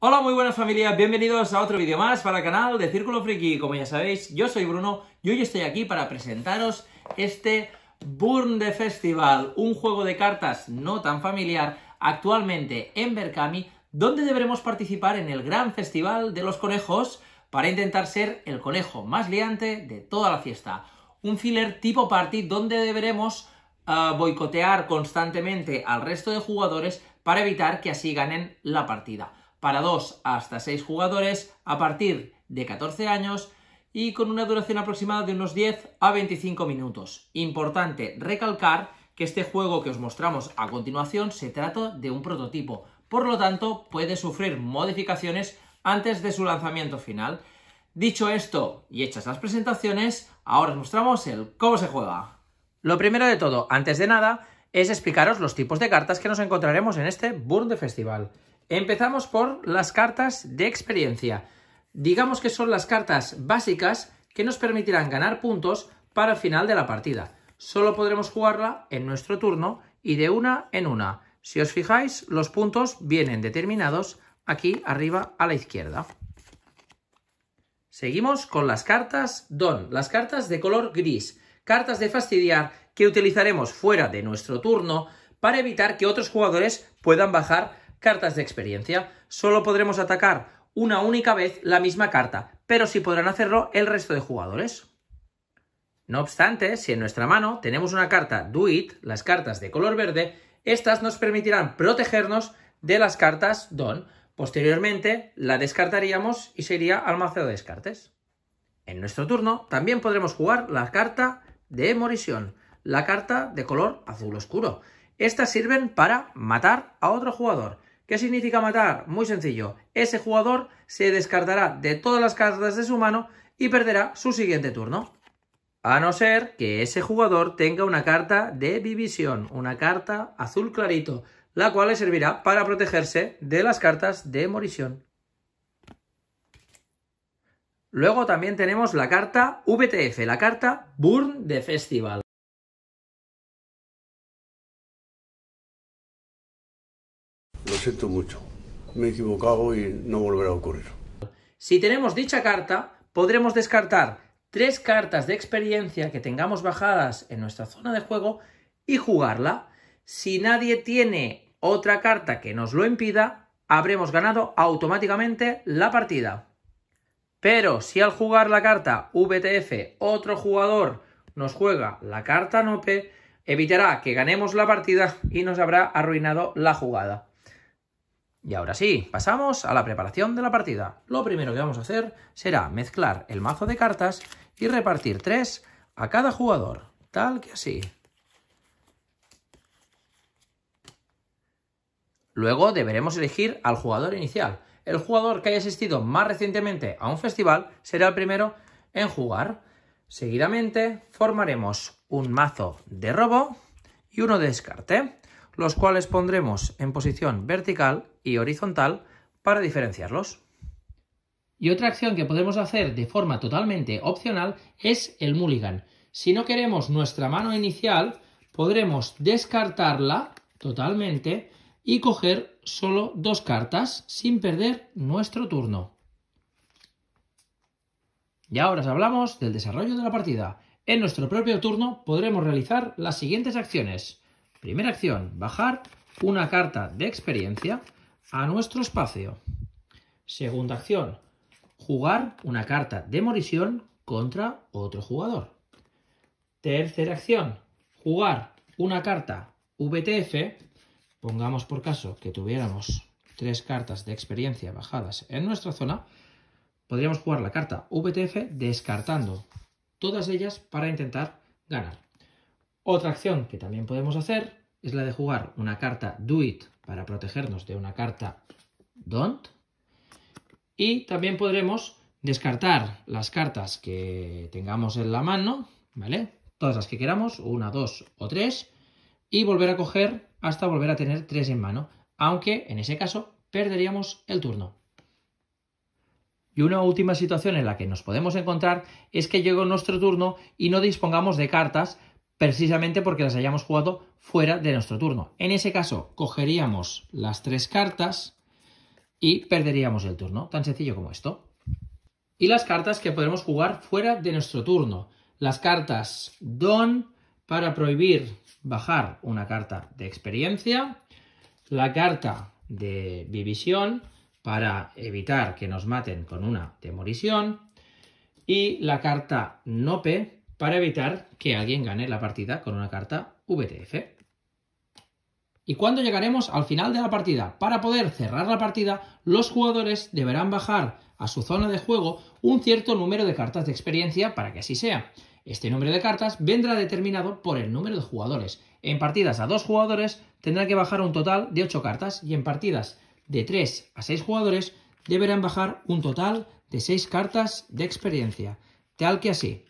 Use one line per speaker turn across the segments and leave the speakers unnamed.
Hola muy buenas familias, bienvenidos a otro vídeo más para el canal de Círculo Friki. Como ya sabéis, yo soy Bruno y hoy estoy aquí para presentaros este Burn de Festival, un juego de cartas no tan familiar actualmente en Berkami, donde deberemos participar en el gran festival de los conejos para intentar ser el conejo más liante de toda la fiesta. Un filler tipo party donde deberemos boicotear constantemente al resto de jugadores para evitar que así ganen la partida. Para 2 hasta 6 jugadores a partir de 14 años y con una duración aproximada de unos 10 a 25 minutos. Importante recalcar que este juego que os mostramos a continuación se trata de un prototipo, por lo tanto puede sufrir modificaciones antes de su lanzamiento final. Dicho esto y hechas las presentaciones, ahora os mostramos el cómo se juega. Lo primero de todo, antes de nada, es explicaros los tipos de cartas que nos encontraremos en este Burn de Festival. Empezamos por las cartas de experiencia. Digamos que son las cartas básicas que nos permitirán ganar puntos para el final de la partida. Solo podremos jugarla en nuestro turno y de una en una. Si os fijáis, los puntos vienen determinados aquí arriba a la izquierda. Seguimos con las cartas Don, las cartas de color gris cartas de fastidiar que utilizaremos fuera de nuestro turno para evitar que otros jugadores puedan bajar cartas de experiencia. Solo podremos atacar una única vez la misma carta, pero sí podrán hacerlo el resto de jugadores. No obstante, si en nuestra mano tenemos una carta Do It, las cartas de color verde, estas nos permitirán protegernos de las cartas Don. Posteriormente la descartaríamos y sería iría de descartes. En nuestro turno también podremos jugar la carta de Morisión, la carta de color azul oscuro. Estas sirven para matar a otro jugador. ¿Qué significa matar? Muy sencillo. Ese jugador se descartará de todas las cartas de su mano y perderá su siguiente turno. A no ser que ese jugador tenga una carta de división, una carta azul clarito, la cual le servirá para protegerse de las cartas de Morisión. Luego también tenemos la carta VTF, la carta Burn de Festival. Lo siento mucho, me he equivocado y no volverá a ocurrir. Si tenemos dicha carta, podremos descartar tres cartas de experiencia que tengamos bajadas en nuestra zona de juego y jugarla. Si nadie tiene otra carta que nos lo impida, habremos ganado automáticamente la partida. Pero si al jugar la carta VTF otro jugador nos juega la carta Nope, evitará que ganemos la partida y nos habrá arruinado la jugada. Y ahora sí, pasamos a la preparación de la partida. Lo primero que vamos a hacer será mezclar el mazo de cartas y repartir tres a cada jugador, tal que así. Luego deberemos elegir al jugador inicial, el jugador que haya asistido más recientemente a un festival será el primero en jugar. Seguidamente formaremos un mazo de robo y uno de descarte, los cuales pondremos en posición vertical y horizontal para diferenciarlos. Y otra acción que podemos hacer de forma totalmente opcional es el mulligan. Si no queremos nuestra mano inicial, podremos descartarla totalmente y coger solo dos cartas sin perder nuestro turno. Y ahora hablamos del desarrollo de la partida. En nuestro propio turno podremos realizar las siguientes acciones. Primera acción, bajar una carta de experiencia a nuestro espacio. Segunda acción, jugar una carta de morición contra otro jugador. Tercera acción, jugar una carta VTF pongamos por caso que tuviéramos tres cartas de experiencia bajadas en nuestra zona, podríamos jugar la carta VTF descartando todas ellas para intentar ganar. Otra acción que también podemos hacer es la de jugar una carta Do It para protegernos de una carta Don't. Y también podremos descartar las cartas que tengamos en la mano, ¿vale? Todas las que queramos, una, dos o tres, y volver a coger hasta volver a tener tres en mano, aunque en ese caso perderíamos el turno. Y una última situación en la que nos podemos encontrar es que llegó nuestro turno y no dispongamos de cartas precisamente porque las hayamos jugado fuera de nuestro turno. En ese caso, cogeríamos las tres cartas y perderíamos el turno, tan sencillo como esto. Y las cartas que podemos jugar fuera de nuestro turno. Las cartas Don, para prohibir bajar una carta de experiencia, la carta de división para evitar que nos maten con una demolición y la carta NOPE para evitar que alguien gane la partida con una carta VTF. ¿Y cuando llegaremos al final de la partida? Para poder cerrar la partida, los jugadores deberán bajar a su zona de juego un cierto número de cartas de experiencia para que así sea. Este número de cartas vendrá determinado por el número de jugadores. En partidas a dos jugadores tendrá que bajar un total de ocho cartas y en partidas de 3 a 6 jugadores deberán bajar un total de seis cartas de experiencia. Tal que así,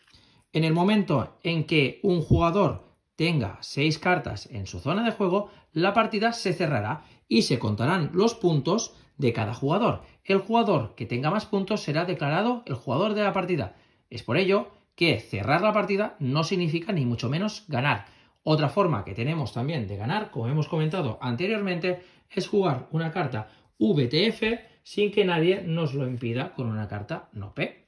en el momento en que un jugador tenga seis cartas en su zona de juego, la partida se cerrará y se contarán los puntos de cada jugador. El jugador que tenga más puntos será declarado el jugador de la partida. Es por ello que cerrar la partida no significa ni mucho menos ganar. Otra forma que tenemos también de ganar, como hemos comentado anteriormente, es jugar una carta VTF sin que nadie nos lo impida con una carta no P.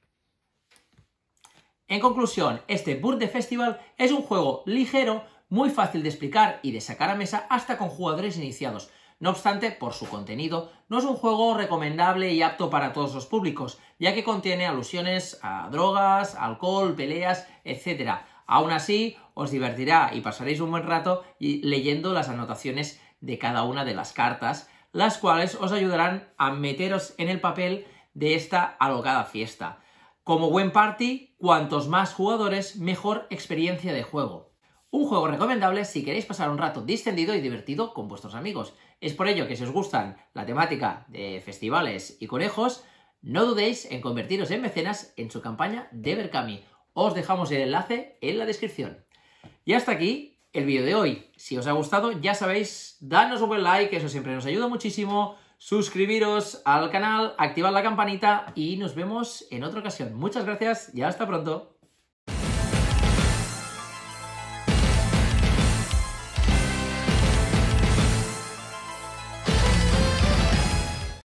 En conclusión, este Burde Festival es un juego ligero, muy fácil de explicar y de sacar a mesa hasta con jugadores iniciados, no obstante, por su contenido, no es un juego recomendable y apto para todos los públicos, ya que contiene alusiones a drogas, alcohol, peleas, etc. Aún así, os divertirá y pasaréis un buen rato leyendo las anotaciones de cada una de las cartas, las cuales os ayudarán a meteros en el papel de esta alocada fiesta. Como buen party, cuantos más jugadores, mejor experiencia de juego. Un juego recomendable si queréis pasar un rato distendido y divertido con vuestros amigos. Es por ello que si os gustan la temática de festivales y conejos, no dudéis en convertiros en mecenas en su campaña de Berkami. Os dejamos el enlace en la descripción. Y hasta aquí el vídeo de hoy. Si os ha gustado, ya sabéis, danos un buen like, eso siempre nos ayuda muchísimo. Suscribiros al canal, activad la campanita y nos vemos en otra ocasión. Muchas gracias y hasta pronto.